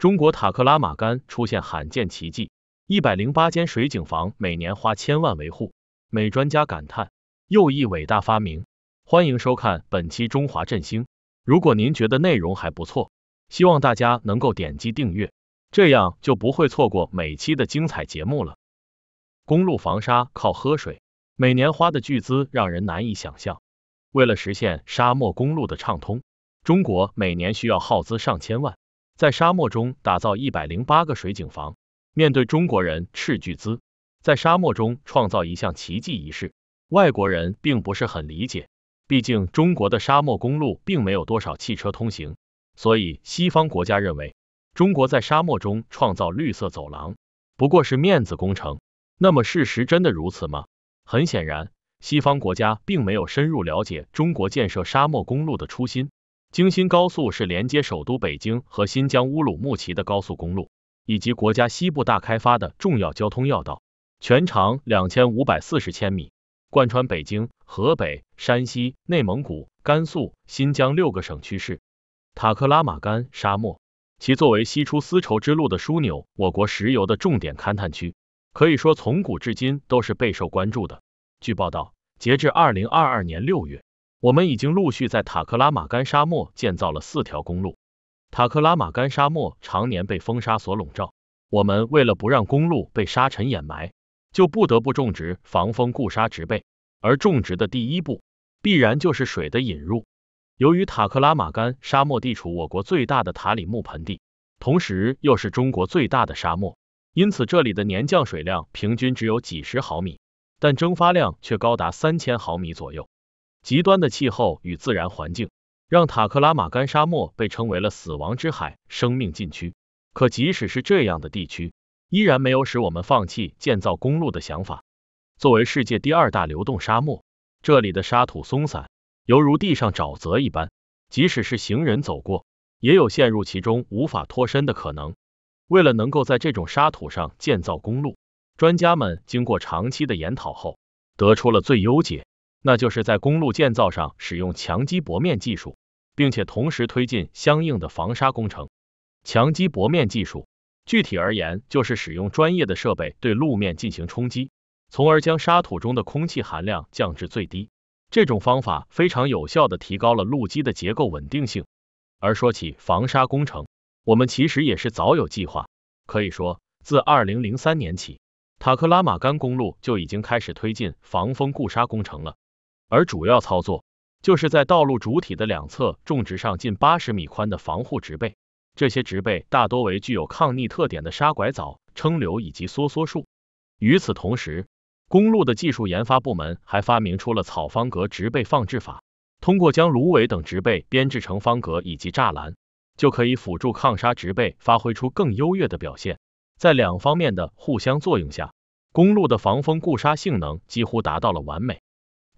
中国塔克拉玛干出现罕见奇迹，一百零八间水井房每年花千万维护，美专家感叹又一伟大发明。欢迎收看本期中华振兴。如果您觉得内容还不错，希望大家能够点击订阅，这样就不会错过每期的精彩节目了。公路防沙靠喝水，每年花的巨资让人难以想象。为了实现沙漠公路的畅通，中国每年需要耗资上千万。在沙漠中打造一百零八个水井房，面对中国人斥巨资在沙漠中创造一项奇迹一事，外国人并不是很理解。毕竟中国的沙漠公路并没有多少汽车通行，所以西方国家认为中国在沙漠中创造绿色走廊不过是面子工程。那么事实真的如此吗？很显然，西方国家并没有深入了解中国建设沙漠公路的初心。京新高速是连接首都北京和新疆乌鲁木齐的高速公路，以及国家西部大开发的重要交通要道，全长两千五百四十千米，贯穿北京、河北、山西、内蒙古、甘肃、新疆六个省区市、塔克拉玛干沙漠。其作为西出丝绸之路的枢纽，我国石油的重点勘探区，可以说从古至今都是备受关注的。据报道，截至二零二二年六月。我们已经陆续在塔克拉玛干沙漠建造了四条公路。塔克拉玛干沙漠常年被风沙所笼罩，我们为了不让公路被沙尘掩埋，就不得不种植防风固沙植被。而种植的第一步，必然就是水的引入。由于塔克拉玛干沙漠地处我国最大的塔里木盆地，同时又是中国最大的沙漠，因此这里的年降水量平均只有几十毫米，但蒸发量却高达三千毫米左右。极端的气候与自然环境，让塔克拉玛干沙漠被称为了“死亡之海”、“生命禁区”。可即使是这样的地区，依然没有使我们放弃建造公路的想法。作为世界第二大流动沙漠，这里的沙土松散，犹如地上沼泽一般。即使是行人走过，也有陷入其中无法脱身的可能。为了能够在这种沙土上建造公路，专家们经过长期的研讨后，得出了最优解。那就是在公路建造上使用强基薄面技术，并且同时推进相应的防沙工程。强基薄面技术具体而言，就是使用专业的设备对路面进行冲击，从而将沙土中的空气含量降至最低。这种方法非常有效的提高了路基的结构稳定性。而说起防沙工程，我们其实也是早有计划。可以说，自二零零三年起，塔克拉玛干公路就已经开始推进防风固沙工程了。而主要操作就是在道路主体的两侧种植上近八十米宽的防护植被，这些植被大多为具有抗逆特点的沙拐枣、柽柳以及梭梭树。与此同时，公路的技术研发部门还发明出了草方格植被放置法，通过将芦苇等植被编制成方格以及栅栏，就可以辅助抗沙植被发挥出更优越的表现。在两方面的互相作用下，公路的防风固沙性能几乎达到了完美。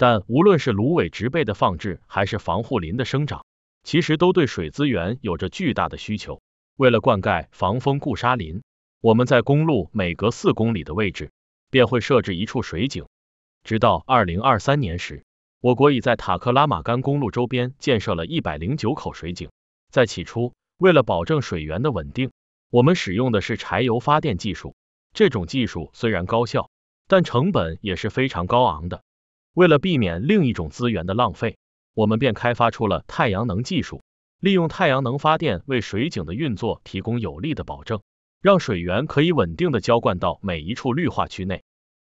但无论是芦苇植被的放置，还是防护林的生长，其实都对水资源有着巨大的需求。为了灌溉防风固沙林，我们在公路每隔四公里的位置便会设置一处水井。直到二零二三年时，我国已在塔克拉玛干公路周边建设了一百零九口水井。在起初，为了保证水源的稳定，我们使用的是柴油发电技术。这种技术虽然高效，但成本也是非常高昂的。为了避免另一种资源的浪费，我们便开发出了太阳能技术，利用太阳能发电为水井的运作提供有力的保证，让水源可以稳定的浇灌到每一处绿化区内。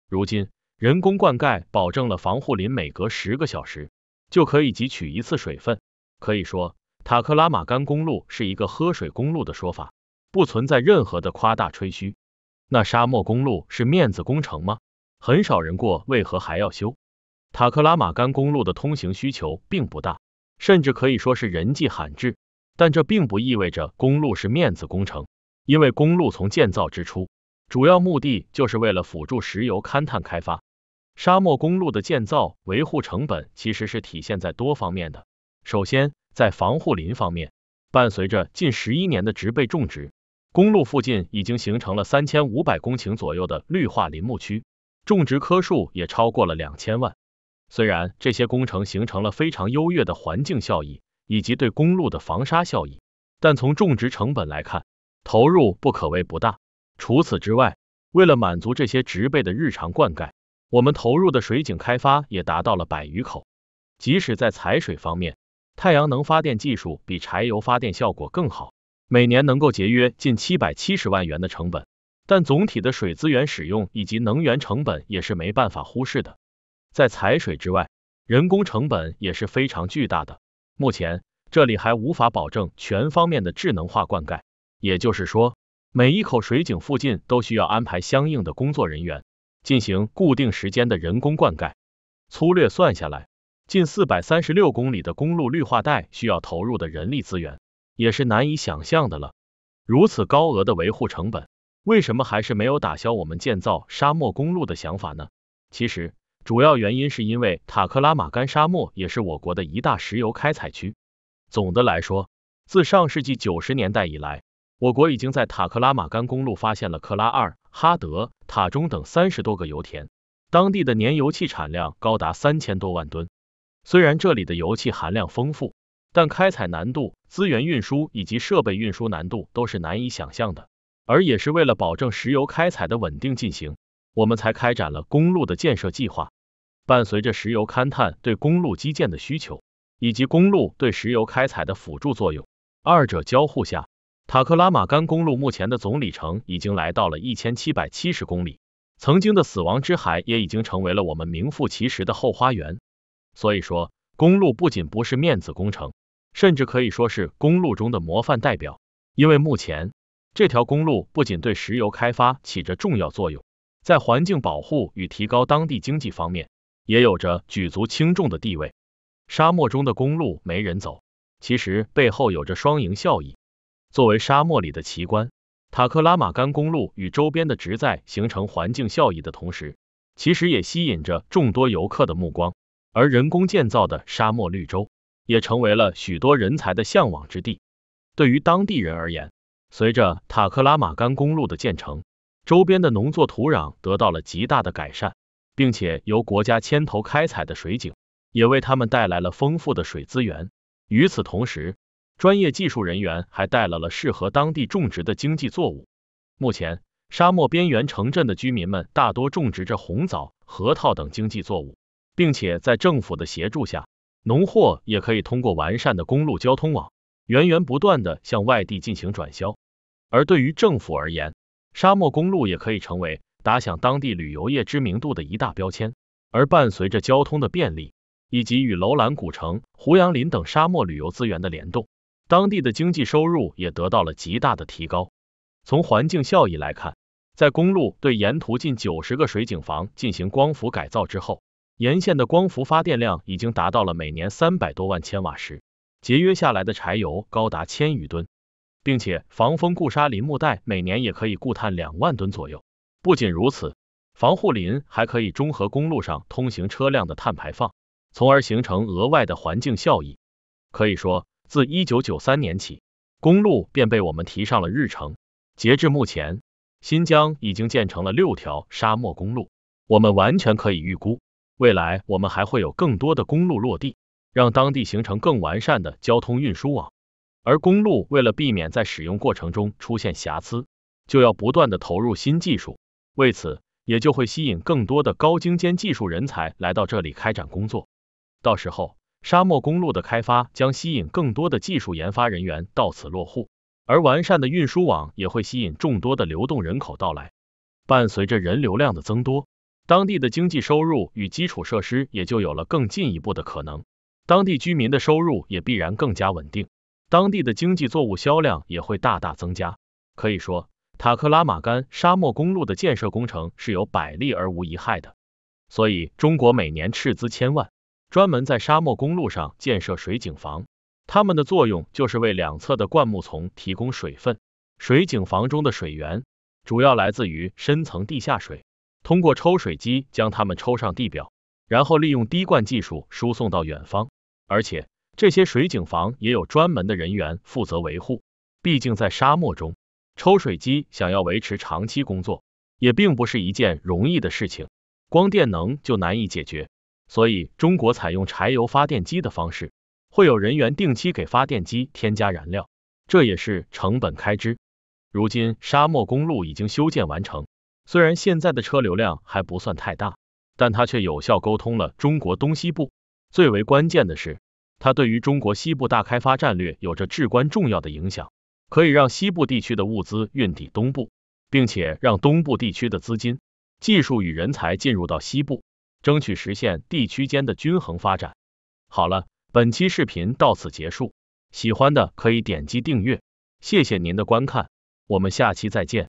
如今，人工灌溉保证了防护林每隔十个小时就可以汲取一次水分。可以说，塔克拉玛干公路是一个“喝水公路”的说法，不存在任何的夸大吹嘘。那沙漠公路是面子工程吗？很少人过，为何还要修？塔克拉玛干公路的通行需求并不大，甚至可以说是人迹罕至。但这并不意味着公路是面子工程，因为公路从建造之初，主要目的就是为了辅助石油勘探开发。沙漠公路的建造维护成本其实是体现在多方面的。首先，在防护林方面，伴随着近十一年的植被种植，公路附近已经形成了三千五百公顷左右的绿化林木区，种植棵树也超过了两千万。虽然这些工程形成了非常优越的环境效益以及对公路的防沙效益，但从种植成本来看，投入不可谓不大。除此之外，为了满足这些植被的日常灌溉，我们投入的水井开发也达到了百余口。即使在采水方面，太阳能发电技术比柴油发电效果更好，每年能够节约近七百七十万元的成本，但总体的水资源使用以及能源成本也是没办法忽视的。在采水之外，人工成本也是非常巨大的。目前这里还无法保证全方面的智能化灌溉，也就是说，每一口水井附近都需要安排相应的工作人员进行固定时间的人工灌溉。粗略算下来，近四百三十六公里的公路绿化带需要投入的人力资源也是难以想象的了。如此高额的维护成本，为什么还是没有打消我们建造沙漠公路的想法呢？其实。主要原因是因为塔克拉玛干沙漠也是我国的一大石油开采区。总的来说，自上世纪九十年代以来，我国已经在塔克拉玛干公路发现了克拉二哈德、塔中等三十多个油田，当地的年油气产量高达三千多万吨。虽然这里的油气含量丰富，但开采难度、资源运输以及设备运输难度都是难以想象的。而也是为了保证石油开采的稳定进行，我们才开展了公路的建设计划。伴随着石油勘探对公路基建的需求，以及公路对石油开采的辅助作用，二者交互下，塔克拉玛干公路目前的总里程已经来到了一千七百七十公里。曾经的死亡之海也已经成为了我们名副其实的后花园。所以说，公路不仅不是面子工程，甚至可以说是公路中的模范代表。因为目前这条公路不仅对石油开发起着重要作用，在环境保护与提高当地经济方面。也有着举足轻重的地位。沙漠中的公路没人走，其实背后有着双赢效益。作为沙漠里的奇观，塔克拉玛干公路与周边的植栽形成环境效益的同时，其实也吸引着众多游客的目光。而人工建造的沙漠绿洲，也成为了许多人才的向往之地。对于当地人而言，随着塔克拉玛干公路的建成，周边的农作土壤得到了极大的改善。并且由国家牵头开采的水井，也为他们带来了丰富的水资源。与此同时，专业技术人员还带来了适合当地种植的经济作物。目前，沙漠边缘城镇的居民们大多种植着红枣、核桃等经济作物，并且在政府的协助下，农货也可以通过完善的公路交通网，源源不断的向外地进行转销。而对于政府而言，沙漠公路也可以成为。打响当地旅游业知名度的一大标签，而伴随着交通的便利，以及与楼兰古城、胡杨林等沙漠旅游资源的联动，当地的经济收入也得到了极大的提高。从环境效益来看，在公路对沿途近九十个水井房进行光伏改造之后，沿线的光伏发电量已经达到了每年三百多万千瓦时，节约下来的柴油高达千余吨，并且防风固沙林木带每年也可以固碳两万吨左右。不仅如此，防护林还可以中和公路上通行车辆的碳排放，从而形成额外的环境效益。可以说，自一九九三年起，公路便被我们提上了日程。截至目前，新疆已经建成了六条沙漠公路。我们完全可以预估，未来我们还会有更多的公路落地，让当地形成更完善的交通运输网。而公路为了避免在使用过程中出现瑕疵，就要不断的投入新技术。为此，也就会吸引更多的高精尖技术人才来到这里开展工作。到时候，沙漠公路的开发将吸引更多的技术研发人员到此落户，而完善的运输网也会吸引众多的流动人口到来。伴随着人流量的增多，当地的经济收入与基础设施也就有了更进一步的可能。当地居民的收入也必然更加稳定，当地的经济作物销量也会大大增加。可以说。塔克拉玛干沙漠公路的建设工程是有百利而无一害的，所以中国每年斥资千万，专门在沙漠公路上建设水井房。它们的作用就是为两侧的灌木丛提供水分。水井房中的水源主要来自于深层地下水，通过抽水机将它们抽上地表，然后利用滴灌技术输送到远方。而且这些水井房也有专门的人员负责维护，毕竟在沙漠中。抽水机想要维持长期工作，也并不是一件容易的事情，光电能就难以解决，所以中国采用柴油发电机的方式，会有人员定期给发电机添加燃料，这也是成本开支。如今沙漠公路已经修建完成，虽然现在的车流量还不算太大，但它却有效沟通了中国东西部。最为关键的是，它对于中国西部大开发战略有着至关重要的影响。可以让西部地区的物资运抵东部，并且让东部地区的资金、技术与人才进入到西部，争取实现地区间的均衡发展。好了，本期视频到此结束，喜欢的可以点击订阅，谢谢您的观看，我们下期再见。